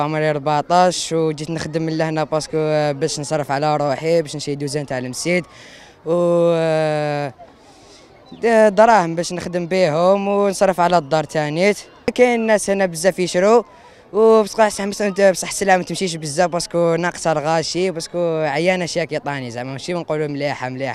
عمري 14 وجيت نخدم من لهنا باسكو آه، باش نصرف على روحي باش نشري دوزان تاع المسيد و آه، آه، دراهم باش نخدم بهم ونصرف على الدار تانيت كاين الناس هنا بزاف يشرو وبصح بصح السلامة تمشيش بزاف باسكو ناقصه الغاشي باسكو عيانه شاكي طاني زعما ماشي نقولوا مليحه مليحه